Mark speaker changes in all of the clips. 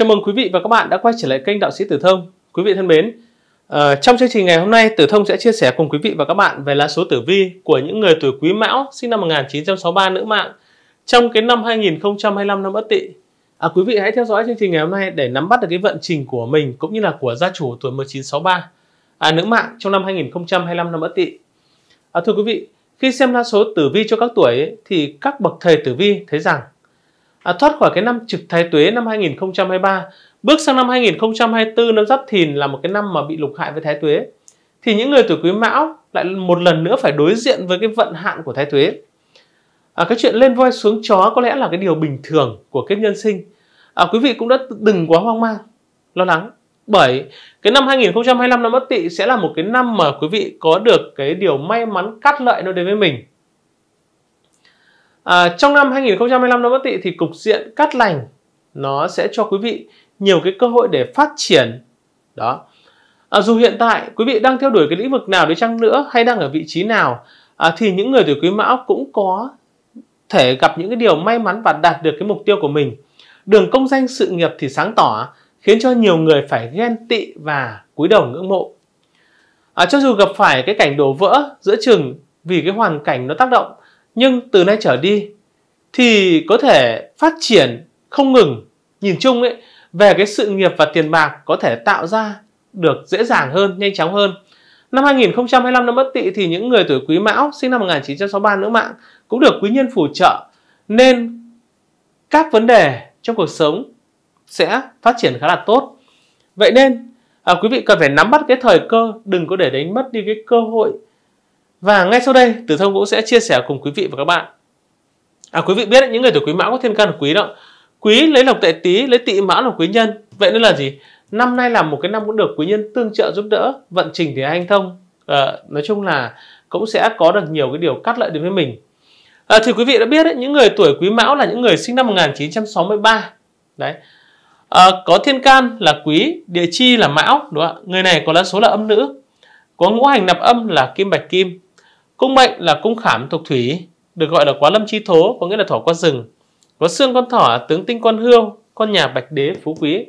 Speaker 1: Chào mừng quý vị và các bạn đã quay trở lại kênh Đạo sĩ Tử Thông. Quý vị thân mến, ờ, trong chương trình ngày hôm nay Tử Thông sẽ chia sẻ cùng quý vị và các bạn về lá số tử vi của những người tuổi Quý Mão sinh năm 1963 nữ mạng trong cái năm 2025 năm Ất Tỵ. À, quý vị hãy theo dõi chương trình ngày hôm nay để nắm bắt được cái vận trình của mình cũng như là của gia chủ tuổi 1963 à, nữ mạng trong năm 2025 năm Ất Tỵ. À, thưa quý vị, khi xem lá số tử vi cho các tuổi ấy, thì các bậc thầy tử vi thấy rằng à, thoát khỏi cái năm trực thái tuế năm 2023 bước sang năm 2024 năm giáp thìn là một cái năm mà bị lục hại với thái tuế thì những người tuổi quý mão lại một lần nữa phải đối diện với cái vận hạn của thái tuế à, cái chuyện lên voi xuống chó có lẽ là cái điều bình thường của kiếp nhân sinh à, quý vị cũng đã đừng quá hoang mang lo lắng bởi cái năm 2025 năm Ất tị sẽ là một cái năm mà quý vị có được cái điều may mắn cắt lợi nó đến với mình À, trong năm 2025 năm bất Tỵ thì cục diện cắt lành nó sẽ cho quý vị nhiều cái cơ hội để phát triển. Đó. À, dù hiện tại quý vị đang theo đuổi cái lĩnh vực nào đi chăng nữa hay đang ở vị trí nào à, thì những người tuổi Quý Mão cũng có thể gặp những cái điều may mắn và đạt được cái mục tiêu của mình. Đường công danh sự nghiệp thì sáng tỏ khiến cho nhiều người phải ghen tị và cúi đầu ngưỡng mộ. À, cho dù gặp phải cái cảnh đổ vỡ giữa chừng vì cái hoàn cảnh nó tác động nhưng từ nay trở đi thì có thể phát triển không ngừng nhìn chung ấy về cái sự nghiệp và tiền bạc có thể tạo ra được dễ dàng hơn nhanh chóng hơn năm 2025 năm Bất Tỵ thì những người tuổi Quý Mão sinh năm 1963 nữ mạng cũng được quý nhân phù trợ nên các vấn đề trong cuộc sống sẽ phát triển khá là tốt vậy nên à, quý vị cần phải nắm bắt cái thời cơ đừng có để đánh mất đi cái cơ hội và ngay sau đây, Tử Thông cũng sẽ chia sẻ cùng quý vị và các bạn. À quý vị biết những người tuổi Quý Mão có thiên can là Quý đó. Quý lấy lộc tệ tý, lấy tỵ Mão là Quý nhân. Vậy nên là gì? Năm nay là một cái năm cũng được quý nhân tương trợ giúp đỡ, vận trình thì anh thông. À, nói chung là cũng sẽ có được nhiều cái điều cắt lợi đến với mình. À, thì quý vị đã biết đấy, những người tuổi Quý Mão là những người sinh năm 1963. Đấy. À, có thiên can là quý, địa chi là mão, đúng không ạ? Người này có lá số là âm nữ. Có ngũ hành nạp âm là kim bạch kim, Cung mệnh là cung khảm thuộc thủy, được gọi là quá lâm chi thố, có nghĩa là thỏ qua rừng. Có xương con thỏ, tướng tinh con hươu, con nhà bạch đế phú quý.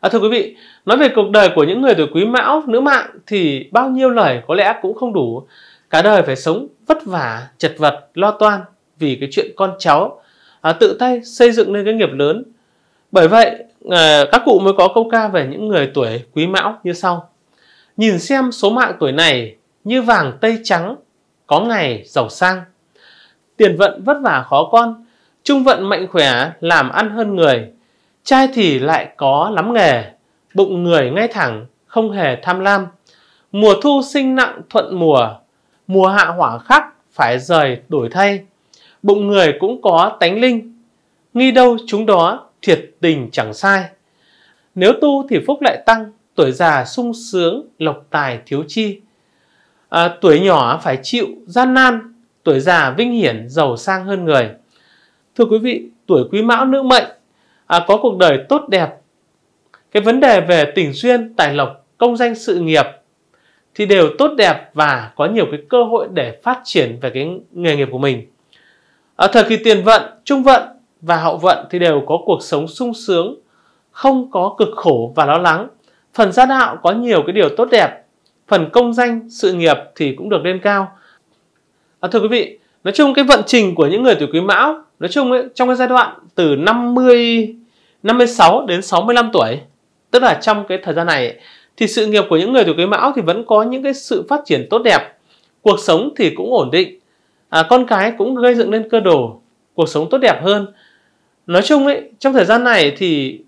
Speaker 1: À, thưa quý vị, nói về cuộc đời của những người tuổi quý mão, nữ mạng thì bao nhiêu lời có lẽ cũng không đủ. Cả đời phải sống vất vả, chật vật, lo toan vì cái chuyện con cháu, à, tự tay xây dựng nên cái nghiệp lớn. Bởi vậy, à, các cụ mới có câu ca về những người tuổi quý mão như sau. Nhìn xem số mạng tuổi này như vàng tây trắng, có ngày giàu sang. Tiền vận vất vả khó con, trung vận mạnh khỏe, làm ăn hơn người. Trai thì lại có lắm nghề, bụng người ngay thẳng, không hề tham lam. Mùa thu sinh nặng thuận mùa, mùa hạ hỏa khắc phải rời đổi thay. Bụng người cũng có tánh linh, nghi đâu chúng đó thiệt tình chẳng sai. Nếu tu thì phúc lại tăng, tuổi già sung sướng, lộc tài thiếu chi à, tuổi nhỏ phải chịu gian nan tuổi già vinh hiển giàu sang hơn người thưa quý vị tuổi quý mão nữ mệnh à, có cuộc đời tốt đẹp cái vấn đề về tình duyên tài lộc công danh sự nghiệp thì đều tốt đẹp và có nhiều cái cơ hội để phát triển về cái nghề nghiệp của mình ở à, thời kỳ tiền vận trung vận và hậu vận thì đều có cuộc sống sung sướng không có cực khổ và lo lắng phần gia đạo có nhiều cái điều tốt đẹp phần công danh, sự nghiệp thì cũng được lên cao. À, thưa quý vị, nói chung cái vận trình của những người tuổi Quý Mão, nói chung ấy, trong cái giai đoạn từ 50 56 đến 65 tuổi, tức là trong cái thời gian này thì sự nghiệp của những người tuổi Quý Mão thì vẫn có những cái sự phát triển tốt đẹp, cuộc sống thì cũng ổn định, à, con cái cũng gây dựng lên cơ đồ, cuộc sống tốt đẹp hơn. Nói chung ấy, trong thời gian này thì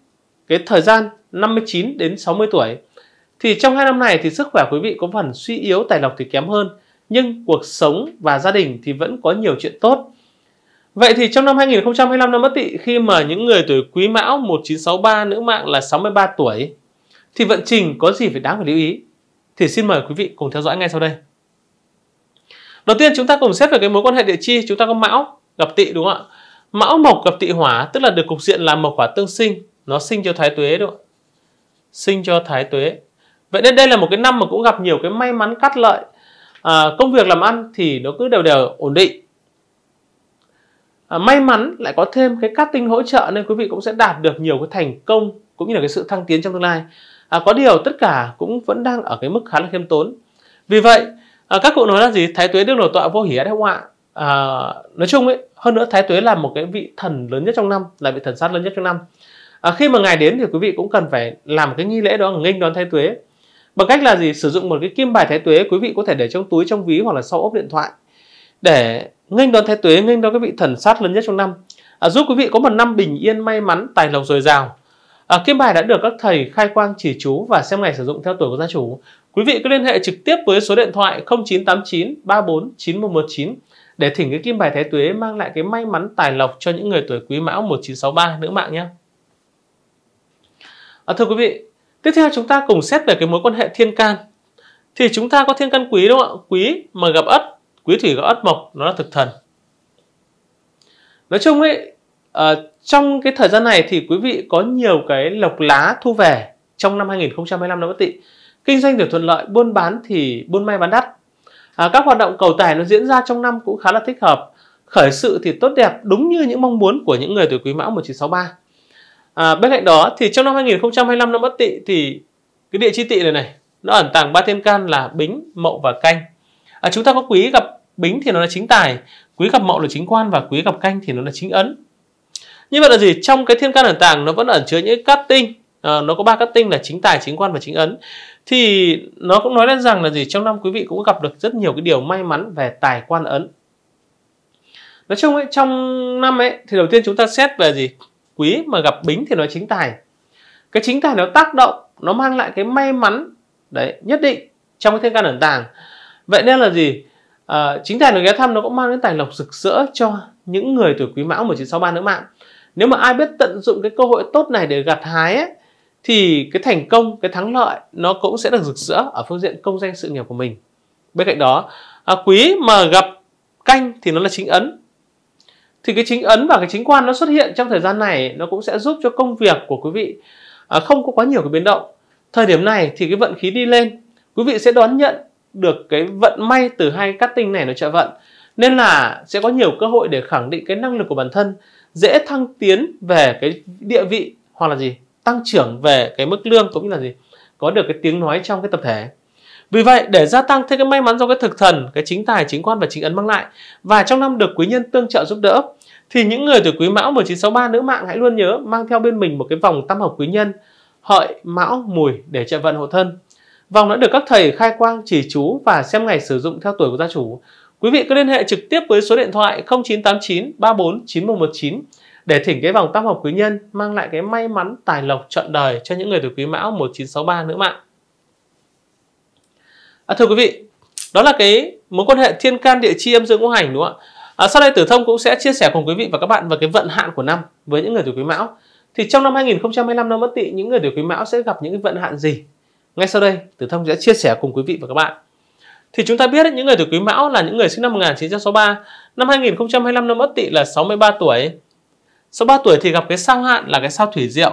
Speaker 1: cái thời gian 59 đến 60 tuổi thì trong hai năm này thì sức khỏe quý vị có phần suy yếu tài lộc thì kém hơn nhưng cuộc sống và gia đình thì vẫn có nhiều chuyện tốt Vậy thì trong năm 2025 năm Bất Tỵ khi mà những người tuổi Quý Mão 1963 nữ mạng là 63 tuổi thì vận trình có gì phải đáng phải lưu ý? Thì xin mời quý vị cùng theo dõi ngay sau đây. Đầu tiên chúng ta cùng xét về cái mối quan hệ địa chi, chúng ta có Mão gặp Tỵ đúng không ạ? Mão mộc gặp Tỵ hỏa tức là được cục diện là mộc hỏa tương sinh, nó sinh cho Thái Tuế đúng không? Sinh cho Thái Tuế vậy nên đây là một cái năm mà cũng gặp nhiều cái may mắn cắt lợi à, công việc làm ăn thì nó cứ đều đều ổn định à, may mắn lại có thêm cái cắt tinh hỗ trợ nên quý vị cũng sẽ đạt được nhiều cái thành công cũng như là cái sự thăng tiến trong tương lai à, có điều tất cả cũng vẫn đang ở cái mức khá là khiêm tốn vì vậy à, các cụ nói là gì thái tuế đương đầu tọa vô hỉ đắc họa à, nói chung ấy hơn nữa thái tuế là một cái vị thần lớn nhất trong năm là vị thần sát lớn nhất trong năm à, khi mà ngài đến thì quý vị cũng cần phải làm cái nghi lễ đó nghinh đón thái tuế bằng cách là gì sử dụng một cái kim bài thái tuế quý vị có thể để trong túi trong ví hoặc là sau ốp điện thoại để nghênh đón thái tuế nghênh đón cái vị thần sát lớn nhất trong năm à, giúp quý vị có một năm bình yên may mắn tài lộc dồi dào à, kim bài đã được các thầy khai quang chỉ chú và xem ngày sử dụng theo tuổi của gia chủ quý vị cứ liên hệ trực tiếp với số điện thoại 0989 34 9119 để thỉnh cái kim bài thái tuế mang lại cái may mắn tài lộc cho những người tuổi quý mão 1963 nữ mạng nhé. À, thưa quý vị, Tiếp theo chúng ta cùng xét về cái mối quan hệ thiên can. Thì chúng ta có thiên can quý đúng không ạ? Quý mà gặp ất, quý thủy gặp ất mộc, nó là thực thần. Nói chung ấy, à, trong cái thời gian này thì quý vị có nhiều cái lộc lá thu về trong năm 2025 năm Bất Tỵ. Kinh doanh được thuận lợi, buôn bán thì buôn may bán đắt. À, các hoạt động cầu tài nó diễn ra trong năm cũng khá là thích hợp. Khởi sự thì tốt đẹp đúng như những mong muốn của những người tuổi Quý Mão 1963 à, bên cạnh đó thì trong năm 2025 năm bất Tỵ thì cái địa chi tỵ này này nó ẩn tàng ba thiên can là Bính, Mậu và Canh. À, chúng ta có quý gặp Bính thì nó là chính tài, quý gặp Mậu là chính quan và quý gặp Canh thì nó là chính ấn. Như vậy là gì? Trong cái thiên can ẩn tàng nó vẫn ẩn chứa những cát tinh, à, nó có ba cát tinh là chính tài, chính quan và chính ấn. Thì nó cũng nói lên rằng là gì? Trong năm quý vị cũng gặp được rất nhiều cái điều may mắn về tài quan ấn. Nói chung ấy, trong năm ấy thì đầu tiên chúng ta xét về gì? quý mà gặp bính thì nó chính tài cái chính tài nó tác động nó mang lại cái may mắn đấy nhất định trong cái thiên can ẩn tàng vậy nên là gì à, chính tài nó ghé thăm nó cũng mang đến tài lộc rực rỡ cho những người tuổi quý mão 1963 nữa mạng nếu mà ai biết tận dụng cái cơ hội tốt này để gặt hái ấy, thì cái thành công cái thắng lợi nó cũng sẽ được rực rỡ ở phương diện công danh sự nghiệp của mình bên cạnh đó à, quý mà gặp canh thì nó là chính ấn thì cái chính ấn và cái chính quan nó xuất hiện trong thời gian này nó cũng sẽ giúp cho công việc của quý vị à, không có quá nhiều cái biến động thời điểm này thì cái vận khí đi lên quý vị sẽ đón nhận được cái vận may từ hai cát tinh này nó trợ vận nên là sẽ có nhiều cơ hội để khẳng định cái năng lực của bản thân dễ thăng tiến về cái địa vị hoặc là gì tăng trưởng về cái mức lương cũng như là gì có được cái tiếng nói trong cái tập thể vì vậy, để gia tăng thêm cái may mắn do cái thực thần, cái chính tài, chính quan và chính ấn mang lại và trong năm được quý nhân tương trợ giúp đỡ thì những người tuổi quý mão 1963 nữ mạng hãy luôn nhớ mang theo bên mình một cái vòng tam hợp quý nhân hợi mão mùi để trợ vận hộ thân. Vòng đã được các thầy khai quang chỉ chú và xem ngày sử dụng theo tuổi của gia chủ. Quý vị cứ liên hệ trực tiếp với số điện thoại 0989 34 9119 để thỉnh cái vòng tam hợp quý nhân mang lại cái may mắn tài lộc trọn đời cho những người tuổi quý mão 1963 nữ mạng à, thưa quý vị đó là cái mối quan hệ thiên can địa chi âm dương ngũ hành đúng không ạ à, sau đây tử thông cũng sẽ chia sẻ cùng quý vị và các bạn về cái vận hạn của năm với những người tuổi quý mão thì trong năm 2025 năm Ất Tỵ những người tuổi quý mão sẽ gặp những cái vận hạn gì ngay sau đây tử thông sẽ chia sẻ cùng quý vị và các bạn thì chúng ta biết những người tuổi quý mão là những người sinh năm 1963 năm 2025 năm Ất Tỵ là 63 tuổi 63 tuổi thì gặp cái sao hạn là cái sao thủy diệu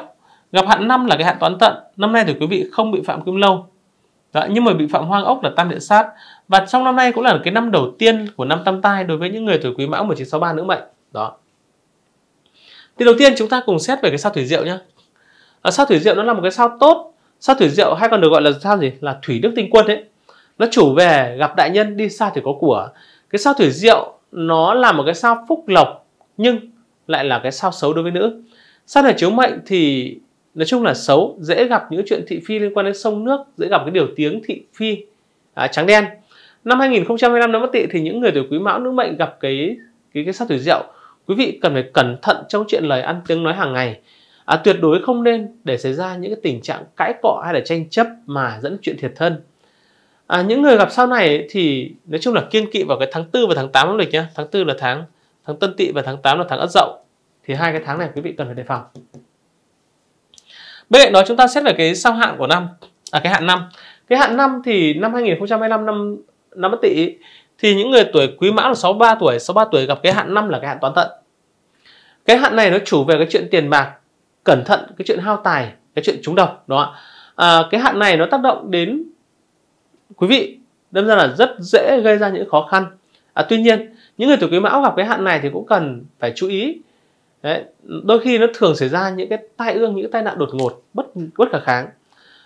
Speaker 1: gặp hạn năm là cái hạn toán tận năm nay thì quý vị không bị phạm kim lâu đó, nhưng mà bị phạm hoang ốc là tam địa sát và trong năm nay cũng là cái năm đầu tiên của năm tam tai đối với những người tuổi quý mão 1963 nữ mệnh đó thì đầu tiên chúng ta cùng xét về cái sao thủy diệu nhé à, ờ, sao thủy diệu nó là một cái sao tốt sao thủy diệu hay còn được gọi là sao gì là thủy đức tinh quân ấy nó chủ về gặp đại nhân đi xa thì có của cái sao thủy diệu nó là một cái sao phúc lộc nhưng lại là cái sao xấu đối với nữ sao này chiếu mệnh thì nói chung là xấu dễ gặp những chuyện thị phi liên quan đến sông nước dễ gặp cái điều tiếng thị phi à, trắng đen năm 2025 năm Mậu tị thì những người tuổi Quý Mão nữ mệnh gặp cái cái cái sát tuổi Dậu quý vị cần phải cẩn thận trong chuyện lời ăn tiếng nói hàng ngày à, tuyệt đối không nên để xảy ra những cái tình trạng cãi cọ hay là tranh chấp mà dẫn chuyện thiệt thân à, những người gặp sau này thì nói chung là kiên kỵ vào cái tháng tư và tháng 8 âm lịch nhé tháng tư là tháng tháng Tân Tỵ và tháng 8 là tháng Ất Dậu thì hai cái tháng này quý vị cần phải đề phòng bên cạnh đó chúng ta xét về cái sao hạn của năm à cái hạn năm cái hạn năm thì năm 2025 năm năm bất tỵ thì những người tuổi quý mão là 63 tuổi 63 tuổi gặp cái hạn năm là cái hạn toán tận cái hạn này nó chủ về cái chuyện tiền bạc cẩn thận cái chuyện hao tài cái chuyện trúng độc đó à, cái hạn này nó tác động đến quý vị đâm ra là rất dễ gây ra những khó khăn à, tuy nhiên những người tuổi quý mão gặp cái hạn này thì cũng cần phải chú ý Đấy, đôi khi nó thường xảy ra những cái tai ương những cái tai nạn đột ngột bất bất khả kháng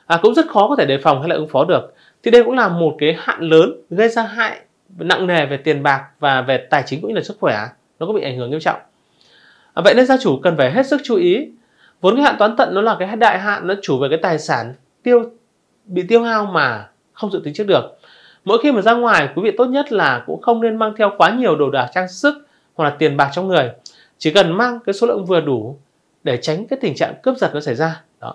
Speaker 1: à, cũng rất khó có thể đề phòng hay là ứng phó được thì đây cũng là một cái hạn lớn gây ra hại nặng nề về tiền bạc và về tài chính cũng như là sức khỏe nó có bị ảnh hưởng nghiêm trọng à, vậy nên gia chủ cần phải hết sức chú ý vốn cái hạn toán tận nó là cái đại hạn nó chủ về cái tài sản tiêu bị tiêu hao mà không dự tính trước được mỗi khi mà ra ngoài quý vị tốt nhất là cũng không nên mang theo quá nhiều đồ đạc trang sức hoặc là tiền bạc trong người chỉ cần mang cái số lượng vừa đủ để tránh cái tình trạng cướp giật nó xảy ra đó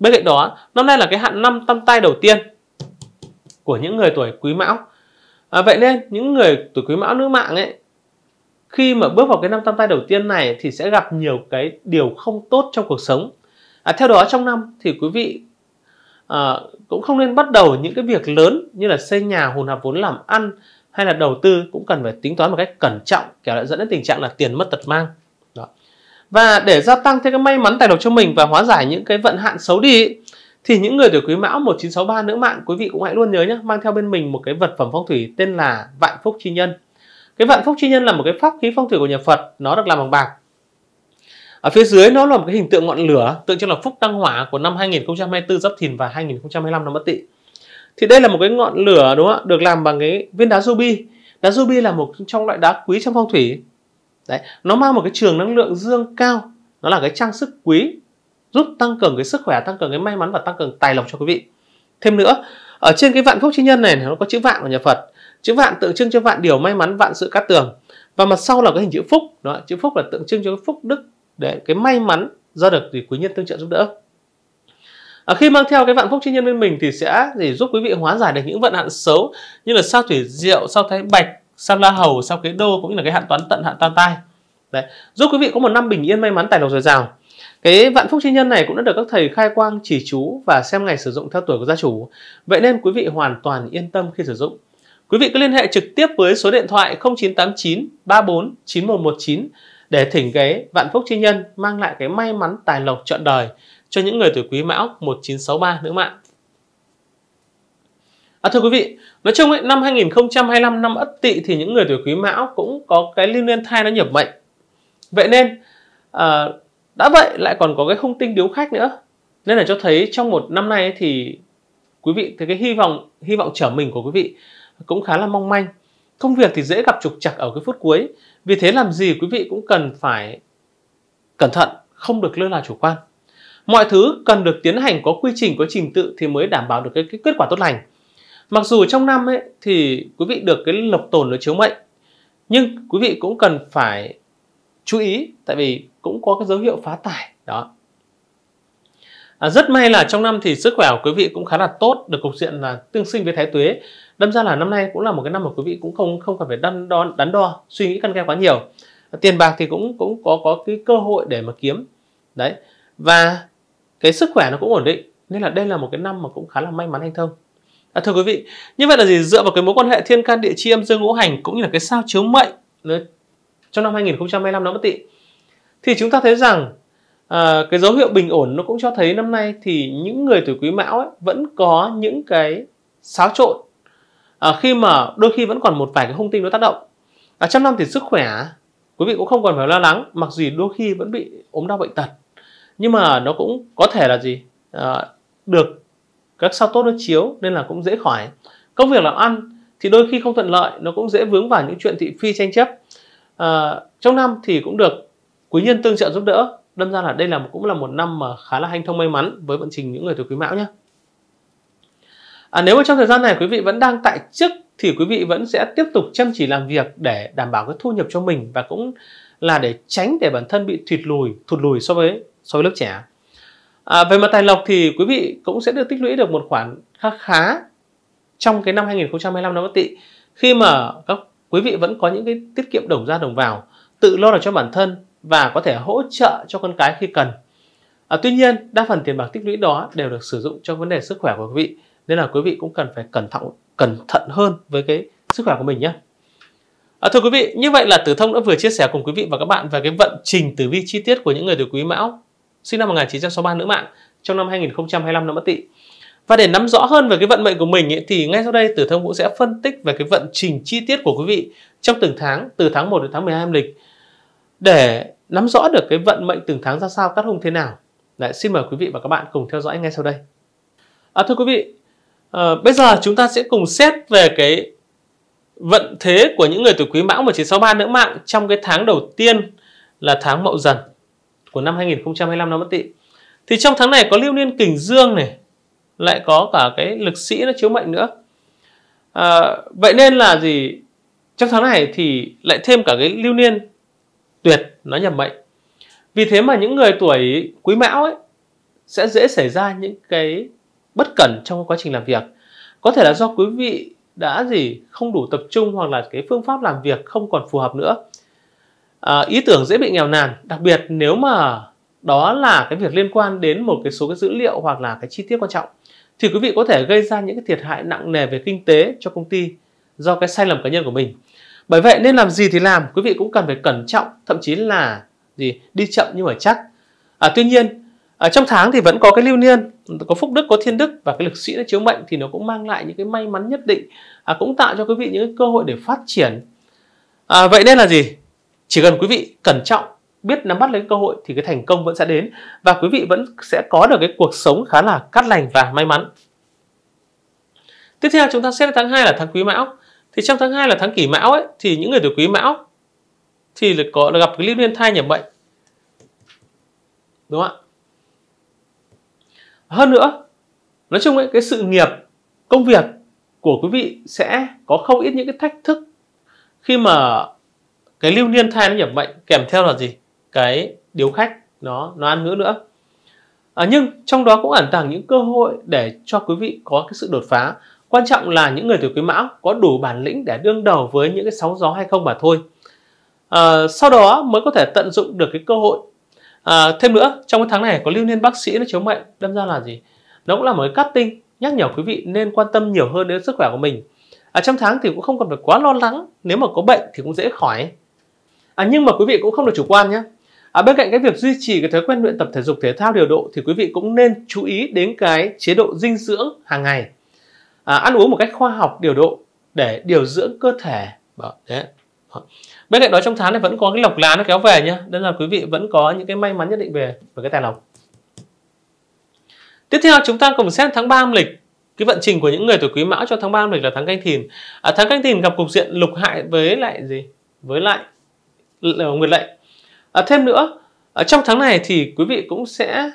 Speaker 1: bên cạnh đó năm nay là cái hạn năm tâm tai đầu tiên của những người tuổi quý mão à, vậy nên những người tuổi quý mão nữ mạng ấy khi mà bước vào cái năm tâm tai đầu tiên này thì sẽ gặp nhiều cái điều không tốt trong cuộc sống à, theo đó trong năm thì quý vị à, cũng không nên bắt đầu những cái việc lớn như là xây nhà hùn hạp vốn làm ăn hay là đầu tư cũng cần phải tính toán một cách cẩn trọng kẻo lại dẫn đến tình trạng là tiền mất tật mang đó. và để gia tăng thêm cái may mắn tài lộc cho mình và hóa giải những cái vận hạn xấu đi thì những người tuổi quý mão 1963 nữ mạng quý vị cũng hãy luôn nhớ nhé mang theo bên mình một cái vật phẩm phong thủy tên là vạn phúc chi nhân cái vạn phúc chi nhân là một cái pháp khí phong thủy của nhà Phật nó được làm bằng bạc ở phía dưới nó là một cái hình tượng ngọn lửa tượng trưng là phúc tăng hỏa của năm 2024 giáp thìn và 2025 năm bất tỵ thì đây là một cái ngọn lửa đúng không ạ được làm bằng cái viên đá ruby đá ruby là một trong loại đá quý trong phong thủy đấy nó mang một cái trường năng lượng dương cao nó là cái trang sức quý giúp tăng cường cái sức khỏe tăng cường cái may mắn và tăng cường tài lộc cho quý vị thêm nữa ở trên cái vạn phúc chi nhân này nó có chữ vạn của nhà phật chữ vạn tượng trưng cho vạn điều may mắn vạn sự cát tường và mặt sau là cái hình chữ phúc đó chữ phúc là tượng trưng cho cái phúc đức để cái may mắn do được thì quý nhân tương trợ giúp đỡ À, khi mang theo cái vạn phúc chi nhân bên mình thì sẽ để giúp quý vị hóa giải được những vận hạn xấu như là sao thủy diệu, sao thái bạch, sao la hầu, sao kế đô cũng như là cái hạn toán tận, hạn tam tai. Đấy, giúp quý vị có một năm bình yên may mắn tài lộc dồi dào. Cái vạn phúc chi nhân này cũng đã được các thầy khai quang chỉ chú và xem ngày sử dụng theo tuổi của gia chủ. Vậy nên quý vị hoàn toàn yên tâm khi sử dụng. Quý vị cứ liên hệ trực tiếp với số điện thoại 0989 34 9119 để thỉnh cái vạn phúc chi nhân mang lại cái may mắn tài lộc trọn đời cho những người tuổi Quý Mão 1963 nữa mạng. À, thưa quý vị, nói chung ấy, năm 2025 năm Ất Tỵ thì những người tuổi Quý Mão cũng có cái liên liên thai nó nhập mệnh. Vậy nên à, đã vậy lại còn có cái hung tinh điếu khách nữa. Nên là cho thấy trong một năm nay thì quý vị thấy cái hy vọng hy vọng trở mình của quý vị cũng khá là mong manh. Công việc thì dễ gặp trục trặc ở cái phút cuối. Vì thế làm gì quý vị cũng cần phải cẩn thận, không được lơ là chủ quan mọi thứ cần được tiến hành có quy trình có trình tự thì mới đảm bảo được cái, cái kết quả tốt lành mặc dù trong năm ấy thì quý vị được cái lộc tồn nó chiếu mệnh nhưng quý vị cũng cần phải chú ý tại vì cũng có cái dấu hiệu phá tải đó à, rất may là trong năm thì sức khỏe của quý vị cũng khá là tốt được cục diện là tương sinh với thái tuế đâm ra là năm nay cũng là một cái năm mà quý vị cũng không không cần phải đắn đo đắn đo suy nghĩ căn khe quá nhiều tiền bạc thì cũng cũng có có cái cơ hội để mà kiếm đấy và cái sức khỏe nó cũng ổn định nên là đây là một cái năm mà cũng khá là may mắn anh thông à, thưa quý vị như vậy là gì dựa vào cái mối quan hệ thiên can địa chi âm dương ngũ hành cũng như là cái sao chiếu mệnh trong năm 2025 nó bất tị thì chúng ta thấy rằng à, cái dấu hiệu bình ổn nó cũng cho thấy năm nay thì những người tuổi quý mão ấy, vẫn có những cái xáo trộn à, khi mà đôi khi vẫn còn một vài cái hung tinh nó tác động à, trong năm thì sức khỏe quý vị cũng không còn phải lo lắng mặc dù đôi khi vẫn bị ốm đau bệnh tật nhưng mà nó cũng có thể là gì à, được các sao tốt nó chiếu nên là cũng dễ khỏi công việc làm ăn thì đôi khi không thuận lợi nó cũng dễ vướng vào những chuyện thị phi tranh chấp à, trong năm thì cũng được quý nhân tương trợ giúp đỡ đâm ra là đây là cũng là một năm mà khá là hanh thông may mắn với vận trình những người tuổi quý mão nhé à, nếu mà trong thời gian này quý vị vẫn đang tại chức thì quý vị vẫn sẽ tiếp tục chăm chỉ làm việc để đảm bảo cái thu nhập cho mình và cũng là để tránh để bản thân bị thụt lùi thụt lùi so với so với lớp trẻ à, về mặt tài lộc thì quý vị cũng sẽ được tích lũy được một khoản khá khá trong cái năm 2025 năm bất Tỵ khi mà các quý vị vẫn có những cái tiết kiệm đồng ra đồng vào tự lo được cho bản thân và có thể hỗ trợ cho con cái khi cần à, tuy nhiên đa phần tiền bạc tích lũy đó đều được sử dụng cho vấn đề sức khỏe của quý vị nên là quý vị cũng cần phải cẩn thận cẩn thận hơn với cái sức khỏe của mình nhé À, thưa quý vị, như vậy là Tử Thông đã vừa chia sẻ cùng quý vị và các bạn về cái vận trình tử vi chi tiết của những người tuổi Quý Mão sinh năm 1963 nữ mạng trong năm 2025 năm Mậu Tỵ. Và để nắm rõ hơn về cái vận mệnh của mình ấy, thì ngay sau đây Tử Thông cũng sẽ phân tích về cái vận trình chi tiết của quý vị trong từng tháng từ tháng 1 đến tháng 12 âm lịch để nắm rõ được cái vận mệnh từng tháng ra sao các hung thế nào. Đấy, xin mời quý vị và các bạn cùng theo dõi ngay sau đây. À, thưa quý vị, à, bây giờ chúng ta sẽ cùng xét về cái vận thế của những người tuổi quý mão 1963 nữ mạng trong cái tháng đầu tiên là tháng mậu dần của năm 2025 nó Bất Tỵ. Thì trong tháng này có lưu niên kình dương này, lại có cả cái lực sĩ nó chiếu mệnh nữa. À, vậy nên là gì? Trong tháng này thì lại thêm cả cái lưu niên tuyệt nó nhập mệnh. Vì thế mà những người tuổi quý mão ấy sẽ dễ xảy ra những cái bất cẩn trong quá trình làm việc. Có thể là do quý vị đã gì không đủ tập trung hoặc là cái phương pháp làm việc không còn phù hợp nữa à, ý tưởng dễ bị nghèo nàn đặc biệt nếu mà đó là cái việc liên quan đến một cái số cái dữ liệu hoặc là cái chi tiết quan trọng thì quý vị có thể gây ra những cái thiệt hại nặng nề về kinh tế cho công ty do cái sai lầm cá nhân của mình bởi vậy nên làm gì thì làm quý vị cũng cần phải cẩn trọng thậm chí là gì đi chậm nhưng mà chắc à, tuy nhiên ở à, trong tháng thì vẫn có cái lưu niên có phúc đức có thiên đức và cái lực sĩ nó chiếu mệnh thì nó cũng mang lại những cái may mắn nhất định à, cũng tạo cho quý vị những cái cơ hội để phát triển à, vậy nên là gì chỉ cần quý vị cẩn trọng, biết nắm bắt lấy cơ hội thì cái thành công vẫn sẽ đến và quý vị vẫn sẽ có được cái cuộc sống khá là cát lành và may mắn. Tiếp theo chúng ta xét tháng 2 là tháng Quý Mão. Thì trong tháng 2 là tháng Kỷ Mão ấy thì những người tuổi Quý Mão thì là có là gặp cái liên thai nhiễm bệnh. Đúng không ạ? Hơn nữa, nói chung ấy cái sự nghiệp, công việc của quý vị sẽ có không ít những cái thách thức khi mà cái lưu niên thai nó nhập bệnh kèm theo là gì cái điếu khách nó nó ăn ngữ nữa à, nhưng trong đó cũng ẩn tàng những cơ hội để cho quý vị có cái sự đột phá quan trọng là những người tuổi quý mão có đủ bản lĩnh để đương đầu với những cái sóng gió hay không mà thôi à, sau đó mới có thể tận dụng được cái cơ hội à, thêm nữa trong cái tháng này có lưu niên bác sĩ nó chiếu mệnh đâm ra là gì nó cũng là một cái cắt tinh nhắc nhở quý vị nên quan tâm nhiều hơn đến sức khỏe của mình à, trong tháng thì cũng không cần phải quá lo lắng nếu mà có bệnh thì cũng dễ khỏi à, nhưng mà quý vị cũng không được chủ quan nhé à, bên cạnh cái việc duy trì cái thói quen luyện tập thể dục thể thao điều độ thì quý vị cũng nên chú ý đến cái chế độ dinh dưỡng hàng ngày à, ăn uống một cách khoa học điều độ để điều dưỡng cơ thể đó, đấy. bên cạnh đó trong tháng này vẫn có cái lọc lá nó kéo về nhá nên là quý vị vẫn có những cái may mắn nhất định về về cái tài lộc tiếp theo chúng ta cùng xem tháng 3 âm lịch cái vận trình của những người tuổi quý mão cho tháng 3 âm lịch là tháng canh thìn à, tháng canh thìn gặp cục diện lục hại với lại gì với lại nguyệt lệnh à, thêm nữa ở à, trong tháng này thì quý vị cũng sẽ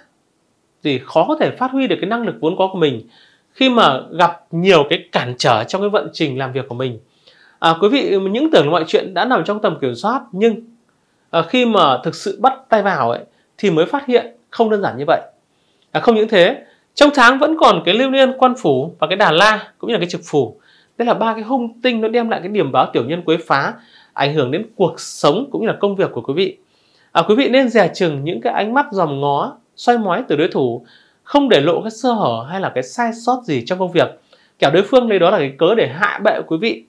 Speaker 1: gì khó có thể phát huy được cái năng lực vốn có của mình khi mà gặp nhiều cái cản trở trong cái vận trình làm việc của mình à, quý vị những tưởng mọi chuyện đã nằm trong tầm kiểm soát nhưng à, khi mà thực sự bắt tay vào ấy thì mới phát hiện không đơn giản như vậy à, không những thế trong tháng vẫn còn cái lưu niên quan phủ và cái đà la cũng như là cái trực phủ đây là ba cái hung tinh nó đem lại cái điểm báo tiểu nhân quấy phá ảnh hưởng đến cuộc sống cũng như là công việc của quý vị à, quý vị nên dè chừng những cái ánh mắt dòm ngó xoay mói từ đối thủ không để lộ cái sơ hở hay là cái sai sót gì trong công việc kẻo đối phương lấy đó là cái cớ để hạ bệ quý vị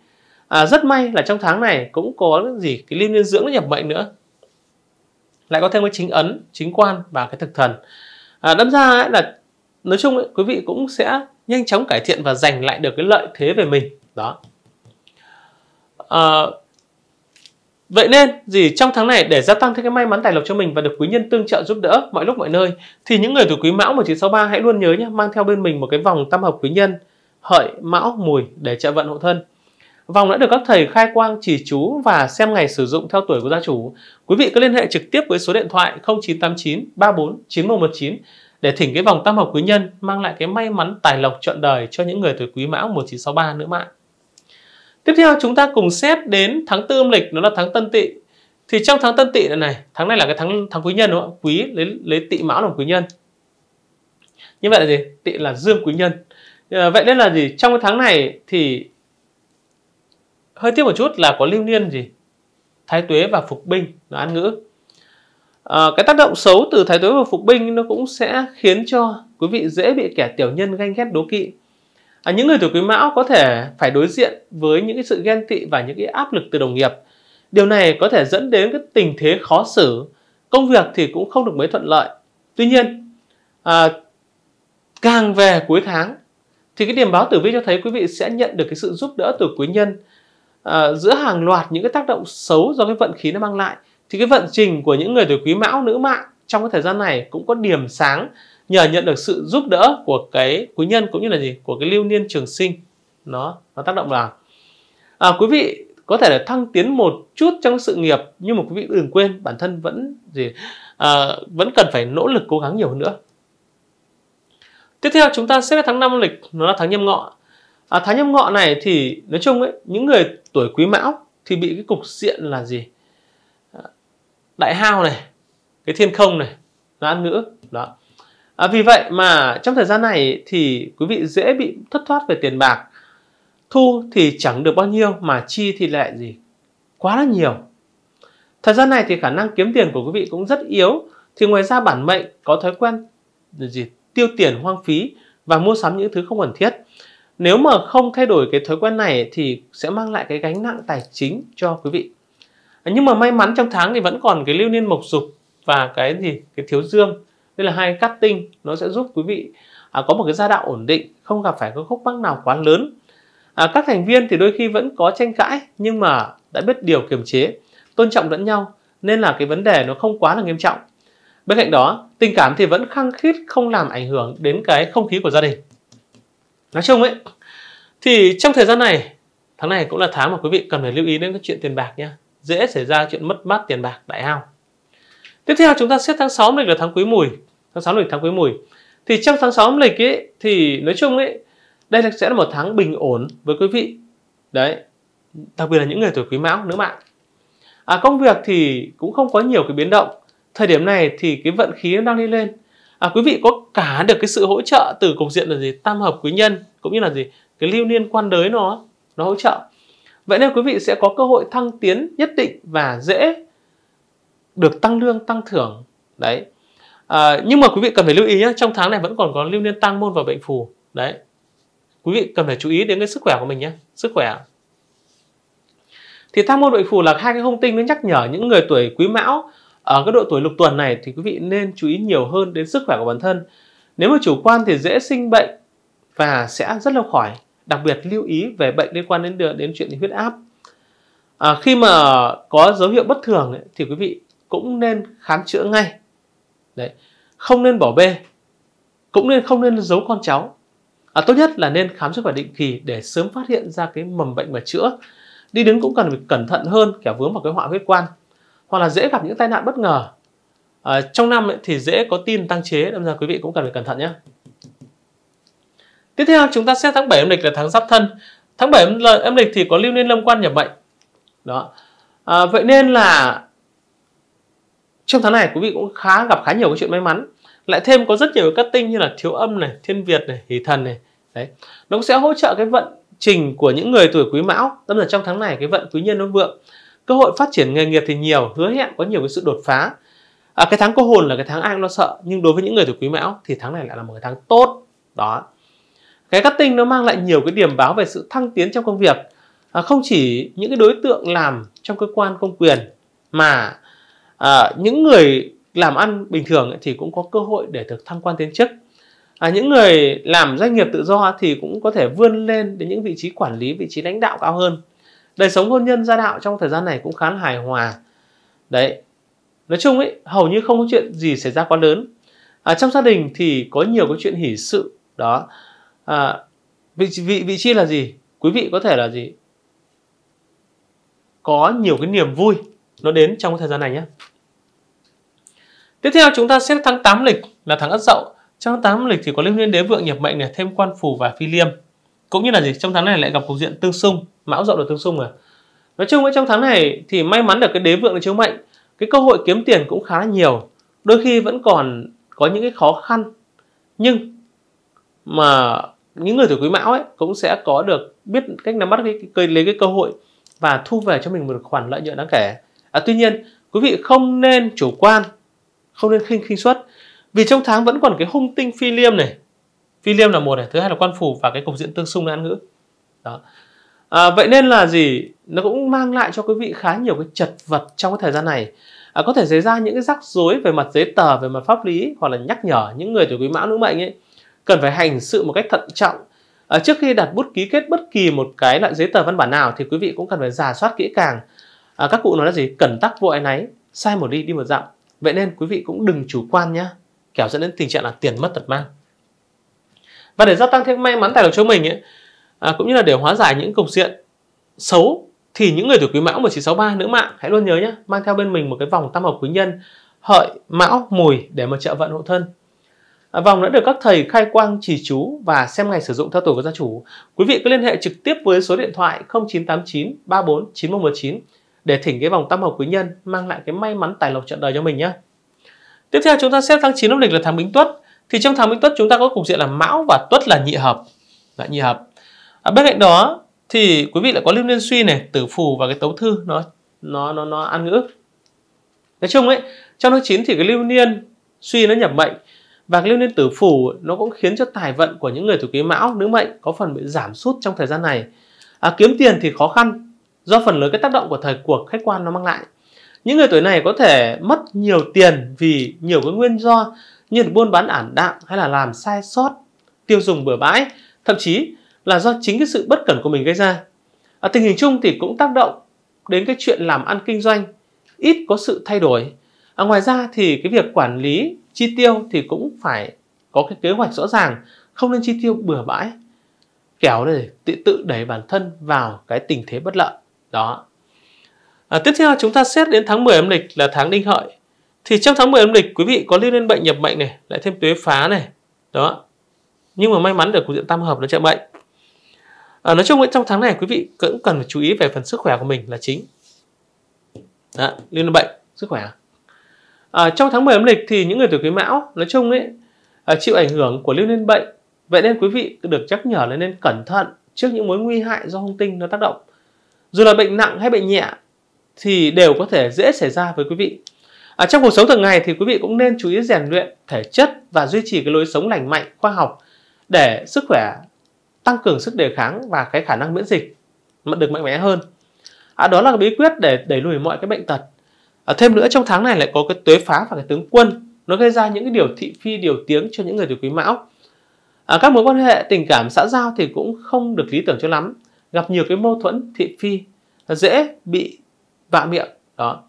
Speaker 1: à, rất may là trong tháng này cũng có cái gì cái liên liên dưỡng nhập mệnh nữa lại có thêm cái chính ấn chính quan và cái thực thần à, đâm ra ấy là nói chung ấy, quý vị cũng sẽ nhanh chóng cải thiện và giành lại được cái lợi thế về mình đó à, Vậy nên gì trong tháng này để gia tăng thêm cái may mắn tài lộc cho mình và được quý nhân tương trợ giúp đỡ mọi lúc mọi nơi thì những người tuổi Quý Mão 1963 hãy luôn nhớ nhé mang theo bên mình một cái vòng tam hợp quý nhân Hợi, Mão, Mùi để trợ vận hộ thân. Vòng đã được các thầy khai quang chỉ chú và xem ngày sử dụng theo tuổi của gia chủ. Quý vị cứ liên hệ trực tiếp với số điện thoại 0989 34 9119 để thỉnh cái vòng tam hợp quý nhân mang lại cái may mắn tài lộc trọn đời cho những người tuổi Quý Mão 1963 nữa mạng. Tiếp theo chúng ta cùng xét đến tháng tư âm lịch nó là tháng Tân Tỵ. Thì trong tháng Tân Tỵ này này, tháng này là cái tháng tháng quý nhân đúng không? Quý lấy lấy Tỵ Mão làm quý nhân. Như vậy là gì? Tỵ là Dương quý nhân. Ờ, vậy nên là gì? Trong cái tháng này thì hơi tiếc một chút là có lưu niên gì? Thái Tuế và Phục Binh nó ăn ngữ. À, cái tác động xấu từ Thái Tuế và Phục Binh nó cũng sẽ khiến cho quý vị dễ bị kẻ tiểu nhân ganh ghét đố kỵ à, những người tuổi quý mão có thể phải đối diện với những cái sự ghen tị và những cái áp lực từ đồng nghiệp điều này có thể dẫn đến cái tình thế khó xử công việc thì cũng không được mấy thuận lợi tuy nhiên à, càng về cuối tháng thì cái điểm báo tử vi cho thấy quý vị sẽ nhận được cái sự giúp đỡ từ quý nhân à, giữa hàng loạt những cái tác động xấu do cái vận khí nó mang lại thì cái vận trình của những người tuổi quý mão nữ mạng trong cái thời gian này cũng có điểm sáng nhờ nhận được sự giúp đỡ của cái quý nhân cũng như là gì của cái lưu niên trường sinh nó nó tác động vào à, quý vị có thể là thăng tiến một chút trong sự nghiệp nhưng mà quý vị đừng quên bản thân vẫn gì à, vẫn cần phải nỗ lực cố gắng nhiều hơn nữa tiếp theo chúng ta sẽ tháng năm lịch nó là tháng nhâm ngọ à, tháng nhâm ngọ này thì nói chung ấy những người tuổi quý mão thì bị cái cục diện là gì à, đại hao này cái thiên không này là ngữ đó à, vì vậy mà trong thời gian này thì quý vị dễ bị thất thoát về tiền bạc thu thì chẳng được bao nhiêu mà chi thì lại gì quá là nhiều thời gian này thì khả năng kiếm tiền của quý vị cũng rất yếu thì ngoài ra bản mệnh có thói quen gì tiêu tiền hoang phí và mua sắm những thứ không cần thiết nếu mà không thay đổi cái thói quen này thì sẽ mang lại cái gánh nặng tài chính cho quý vị à, nhưng mà may mắn trong tháng thì vẫn còn cái lưu niên mộc dục và cái gì cái thiếu dương đây là hai cutting nó sẽ giúp quý vị à, có một cái gia đạo ổn định, không gặp phải cái khúc mắc nào quá lớn. À, các thành viên thì đôi khi vẫn có tranh cãi nhưng mà đã biết điều kiềm chế, tôn trọng lẫn nhau nên là cái vấn đề nó không quá là nghiêm trọng. Bên cạnh đó, tình cảm thì vẫn khăng khít không làm ảnh hưởng đến cái không khí của gia đình. Nói chung ấy, thì trong thời gian này, tháng này cũng là tháng mà quý vị cần phải lưu ý đến cái chuyện tiền bạc nhé. Dễ xảy ra chuyện mất mát tiền bạc đại hao. Tiếp theo chúng ta xét tháng 6 âm lịch là tháng Quý Mùi. Tháng 6 âm lịch tháng Quý Mùi. Thì trong tháng 6 âm lịch ấy thì nói chung ấy đây sẽ là một tháng bình ổn với quý vị. Đấy. Đặc biệt là những người tuổi Quý Mão nữ mạng À, công việc thì cũng không có nhiều cái biến động. Thời điểm này thì cái vận khí nó đang đi lên. À, quý vị có cả được cái sự hỗ trợ từ cục diện là gì tam hợp quý nhân cũng như là gì cái lưu niên quan đới nó nó hỗ trợ vậy nên quý vị sẽ có cơ hội thăng tiến nhất định và dễ được tăng lương tăng thưởng đấy à, nhưng mà quý vị cần phải lưu ý nhé trong tháng này vẫn còn có lưu niên tăng môn và bệnh phù đấy quý vị cần phải chú ý đến cái sức khỏe của mình nhé sức khỏe thì tham môn bệnh phù là hai cái hung tinh nó nhắc nhở những người tuổi quý mão ở cái độ tuổi lục tuần này thì quý vị nên chú ý nhiều hơn đến sức khỏe của bản thân nếu mà chủ quan thì dễ sinh bệnh và sẽ rất là khỏi đặc biệt lưu ý về bệnh liên quan đến đến chuyện huyết áp à, khi mà có dấu hiệu bất thường ấy, thì quý vị cũng nên khám chữa ngay đấy không nên bỏ bê cũng nên không nên giấu con cháu à, tốt nhất là nên khám sức khỏe định kỳ để sớm phát hiện ra cái mầm bệnh và chữa đi đứng cũng cần phải cẩn thận hơn kẻo vướng vào cái họa huyết quan hoặc là dễ gặp những tai nạn bất ngờ à, trong năm ấy, thì dễ có tin tăng chế nên là quý vị cũng cần phải cẩn thận nhé tiếp theo chúng ta xét tháng 7 âm lịch là tháng giáp thân tháng 7 âm lịch thì có lưu niên lâm quan nhập mệnh đó à, vậy nên là trong tháng này quý vị cũng khá gặp khá nhiều cái chuyện may mắn lại thêm có rất nhiều các tinh như là thiếu âm này thiên việt này hỷ thần này đấy nó cũng sẽ hỗ trợ cái vận trình của những người tuổi quý mão tâm là trong tháng này cái vận quý nhân nó vượng cơ hội phát triển nghề nghiệp thì nhiều hứa hẹn có nhiều cái sự đột phá à, cái tháng cô hồn là cái tháng ai cũng lo sợ nhưng đối với những người tuổi quý mão thì tháng này lại là một cái tháng tốt đó cái cắt tinh nó mang lại nhiều cái điểm báo về sự thăng tiến trong công việc à, không chỉ những cái đối tượng làm trong cơ quan công quyền mà à, những người làm ăn bình thường thì cũng có cơ hội để được thăng quan tiến chức à, những người làm doanh nghiệp tự do thì cũng có thể vươn lên đến những vị trí quản lý vị trí lãnh đạo cao hơn đời sống hôn nhân gia đạo trong thời gian này cũng khá là hài hòa đấy nói chung ấy hầu như không có chuyện gì xảy ra quá lớn à, trong gia đình thì có nhiều cái chuyện hỷ sự đó à, vị, vị vị trí là gì quý vị có thể là gì có nhiều cái niềm vui nó đến trong thời gian này nhé Tiếp theo chúng ta xét tháng 8 lịch là tháng Ất Dậu. Trong tháng 8 lịch thì có liên nguyên đế vượng nhập mệnh này thêm quan phủ và phi liêm. Cũng như là gì? Trong tháng này lại gặp cục diện tương xung, mão dậu được tương xung rồi. Nói chung với trong tháng này thì may mắn được cái đế vượng chiếu mệnh, cái cơ hội kiếm tiền cũng khá nhiều. Đôi khi vẫn còn có những cái khó khăn. Nhưng mà những người tuổi quý mão ấy cũng sẽ có được biết cách nắm bắt cái, cái, lấy cái cơ hội và thu về cho mình một khoản lợi nhuận đáng kể. À, tuy nhiên quý vị không nên chủ quan không nên khinh khinh suất vì trong tháng vẫn còn cái hung tinh phi liêm này phi liêm là một này thứ hai là quan phù và cái cục diện tương xung án ngữ đó à, vậy nên là gì nó cũng mang lại cho quý vị khá nhiều cái chật vật trong cái thời gian này à, có thể xảy ra những cái rắc rối về mặt giấy tờ về mặt pháp lý hoặc là nhắc nhở những người tuổi quý mão nữ mệnh ấy cần phải hành sự một cách thận trọng à, trước khi đặt bút ký kết bất kỳ một cái loại giấy tờ văn bản nào thì quý vị cũng cần phải giả soát kỹ càng à, các cụ nói là gì cẩn tắc vội nấy sai một đi đi một dặm Vậy nên quý vị cũng đừng chủ quan nhé Kéo dẫn đến tình trạng là tiền mất tật mang Và để gia tăng thêm may mắn tài lộc cho mình ấy, à, Cũng như là để hóa giải những cục diện xấu Thì những người tuổi quý mão 1963 nữ mạng Hãy luôn nhớ nhé Mang theo bên mình một cái vòng tam hợp quý nhân Hợi, mão, mùi để mà trợ vận hộ thân à, Vòng đã được các thầy khai quang chỉ chú và xem ngày sử dụng theo tuổi của gia chủ. Quý vị cứ liên hệ trực tiếp với số điện thoại 0989 34 9119 để thỉnh cái vòng tam hợp quý nhân mang lại cái may mắn tài lộc trọn đời cho mình nhé. Tiếp theo chúng ta xét tháng 9 âm lịch là tháng Bính Tuất. Thì trong tháng Bính Tuất chúng ta có cục diện là Mão và Tuất là nhị hợp. Là nhị hợp. À, bên cạnh đó thì quý vị lại có lưu niên suy này, tử phù và cái tấu thư nó nó nó nó ăn ngữ. Nói chung ấy, trong tháng 9 thì cái lưu niên suy nó nhập mệnh và cái lưu niên tử phù nó cũng khiến cho tài vận của những người tuổi quý mão nữ mệnh có phần bị giảm sút trong thời gian này. À, kiếm tiền thì khó khăn do phần lớn cái tác động của thời cuộc khách quan nó mang lại những người tuổi này có thể mất nhiều tiền vì nhiều cái nguyên do như buôn bán ản đạm hay là làm sai sót tiêu dùng bừa bãi thậm chí là do chính cái sự bất cẩn của mình gây ra ở tình hình chung thì cũng tác động đến cái chuyện làm ăn kinh doanh ít có sự thay đổi à, ngoài ra thì cái việc quản lý chi tiêu thì cũng phải có cái kế hoạch rõ ràng không nên chi tiêu bừa bãi kéo để tự tự đẩy bản thân vào cái tình thế bất lợi đó à, tiếp theo chúng ta xét đến tháng 10 âm lịch là tháng đinh hợi thì trong tháng 10 âm lịch quý vị có liên liên bệnh nhập mệnh này lại thêm tuế phá này đó nhưng mà may mắn được cục diện tam hợp nó trợ mệnh à, nói chung ấy, trong tháng này quý vị cũng cần phải chú ý về phần sức khỏe của mình là chính đó, liên liên bệnh sức khỏe à, trong tháng 10 âm lịch thì những người tuổi quý mão nói chung ấy à, chịu ảnh hưởng của liên liên bệnh vậy nên quý vị được nhắc nhở là nên cẩn thận trước những mối nguy hại do hung tinh nó tác động dù là bệnh nặng hay bệnh nhẹ thì đều có thể dễ xảy ra với quý vị. À, trong cuộc sống thường ngày thì quý vị cũng nên chú ý rèn luyện thể chất và duy trì cái lối sống lành mạnh, khoa học để sức khỏe tăng cường sức đề kháng và cái khả năng miễn dịch được mạnh mẽ hơn. À, đó là bí quyết để đẩy lùi mọi cái bệnh tật. À, thêm nữa trong tháng này lại có cái tuế phá và cái tướng quân nó gây ra những cái điều thị phi điều tiếng cho những người tuổi quý mão. À, các mối quan hệ tình cảm xã giao thì cũng không được lý tưởng cho lắm gặp nhiều cái mâu thuẫn thị phi là dễ bị vạ miệng đó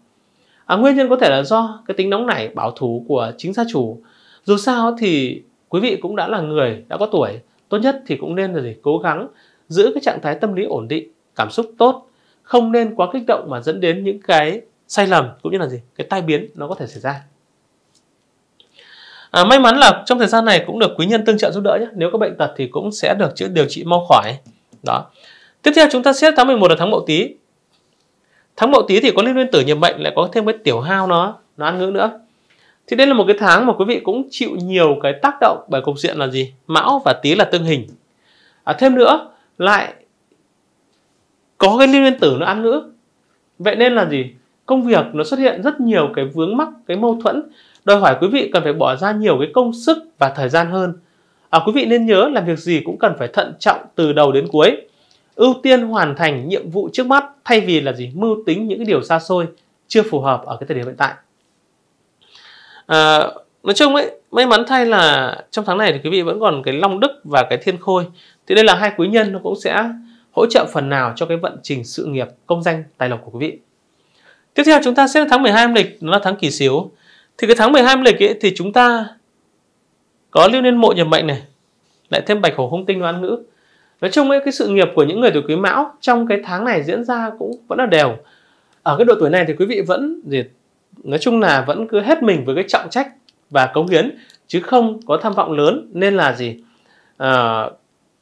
Speaker 1: à, nguyên nhân có thể là do cái tính nóng nảy bảo thủ của chính gia chủ dù sao thì quý vị cũng đã là người đã có tuổi tốt nhất thì cũng nên là gì cố gắng giữ cái trạng thái tâm lý ổn định cảm xúc tốt không nên quá kích động mà dẫn đến những cái sai lầm cũng như là gì cái tai biến nó có thể xảy ra à, may mắn là trong thời gian này cũng được quý nhân tương trợ giúp đỡ nhé nếu có bệnh tật thì cũng sẽ được chữa điều trị mau khỏi đó Tiếp theo chúng ta xét tháng 11 là tháng Mậu Tý. Tháng Mậu Tý thì có liên nguyên tử nhập mệnh lại có thêm cái tiểu hao nó, nó ăn ngữ nữa. Thì đây là một cái tháng mà quý vị cũng chịu nhiều cái tác động bởi cục diện là gì? Mão và Tý là tương hình. À, thêm nữa lại có cái liên nguyên tử nó ăn ngữ. Vậy nên là gì? Công việc nó xuất hiện rất nhiều cái vướng mắc, cái mâu thuẫn đòi hỏi quý vị cần phải bỏ ra nhiều cái công sức và thời gian hơn. À, quý vị nên nhớ làm việc gì cũng cần phải thận trọng từ đầu đến cuối ưu tiên hoàn thành nhiệm vụ trước mắt thay vì là gì mưu tính những cái điều xa xôi chưa phù hợp ở cái thời điểm hiện tại à, nói chung ấy may mắn thay là trong tháng này thì quý vị vẫn còn cái long đức và cái thiên khôi thì đây là hai quý nhân nó cũng sẽ hỗ trợ phần nào cho cái vận trình sự nghiệp công danh tài lộc của quý vị tiếp theo chúng ta sẽ tháng 12 âm lịch nó là tháng kỷ xíu thì cái tháng 12 âm lịch ấy, thì chúng ta có lưu niên mộ nhập mệnh này lại thêm bạch hổ hung tinh và an ngữ nói chung ấy cái sự nghiệp của những người tuổi quý mão trong cái tháng này diễn ra cũng vẫn là đều ở cái độ tuổi này thì quý vị vẫn gì nói chung là vẫn cứ hết mình với cái trọng trách và cống hiến chứ không có tham vọng lớn nên là gì à,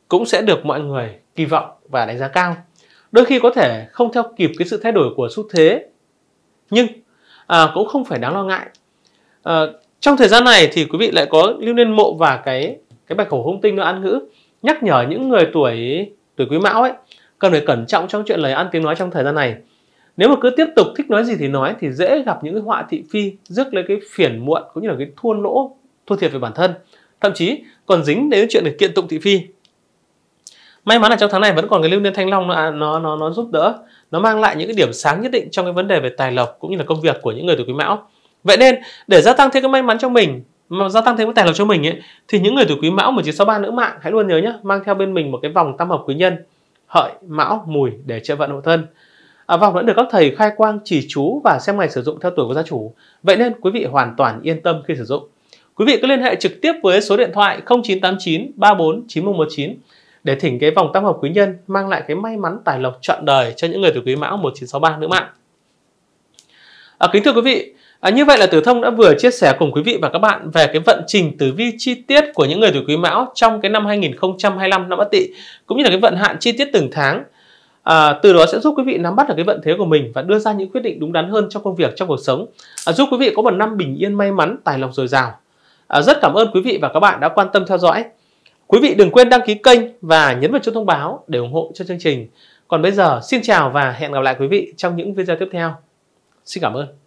Speaker 1: cũng sẽ được mọi người kỳ vọng và đánh giá cao đôi khi có thể không theo kịp cái sự thay đổi của xu thế nhưng à, cũng không phải đáng lo ngại à, trong thời gian này thì quý vị lại có lưu niên mộ và cái cái bạch khẩu hung tinh nó ăn ngữ nhắc nhở những người tuổi tuổi quý mão ấy cần phải cẩn trọng trong chuyện lời ăn tiếng nói trong thời gian này nếu mà cứ tiếp tục thích nói gì thì nói thì dễ gặp những cái họa thị phi rước lấy cái phiền muộn cũng như là cái thua lỗ thua thiệt về bản thân thậm chí còn dính đến chuyện để kiện tụng thị phi may mắn là trong tháng này vẫn còn cái lưu niên thanh long nó à, nó nó, nó giúp đỡ nó mang lại những cái điểm sáng nhất định trong cái vấn đề về tài lộc cũng như là công việc của những người tuổi quý mão vậy nên để gia tăng thêm cái may mắn cho mình mà gia tăng thêm cái tài lộc cho mình ấy thì những người tuổi quý mão 1963 nữ mạng hãy luôn nhớ nhé mang theo bên mình một cái vòng tam hợp quý nhân hợi mão mùi để trợ vận hộ thân à, vòng vẫn được các thầy khai quang chỉ chú và xem ngày sử dụng theo tuổi của gia chủ vậy nên quý vị hoàn toàn yên tâm khi sử dụng quý vị cứ liên hệ trực tiếp với số điện thoại 0989 34 9119 để thỉnh cái vòng tam hợp quý nhân mang lại cái may mắn tài lộc trọn đời cho những người tuổi quý mão 1963 nữ mạng. À, kính thưa quý vị, À, như vậy là Tử Thông đã vừa chia sẻ cùng quý vị và các bạn về cái vận trình tử vi chi tiết của những người tuổi Quý Mão trong cái năm 2025 năm Ất Tỵ cũng như là cái vận hạn chi tiết từng tháng. À, từ đó sẽ giúp quý vị nắm bắt được cái vận thế của mình và đưa ra những quyết định đúng đắn hơn trong công việc trong cuộc sống, à, giúp quý vị có một năm bình yên may mắn, tài lộc dồi dào. À, rất cảm ơn quý vị và các bạn đã quan tâm theo dõi. Quý vị đừng quên đăng ký kênh và nhấn vào chuông thông báo để ủng hộ cho chương trình. Còn bây giờ xin chào và hẹn gặp lại quý vị trong những video tiếp theo. Xin cảm ơn.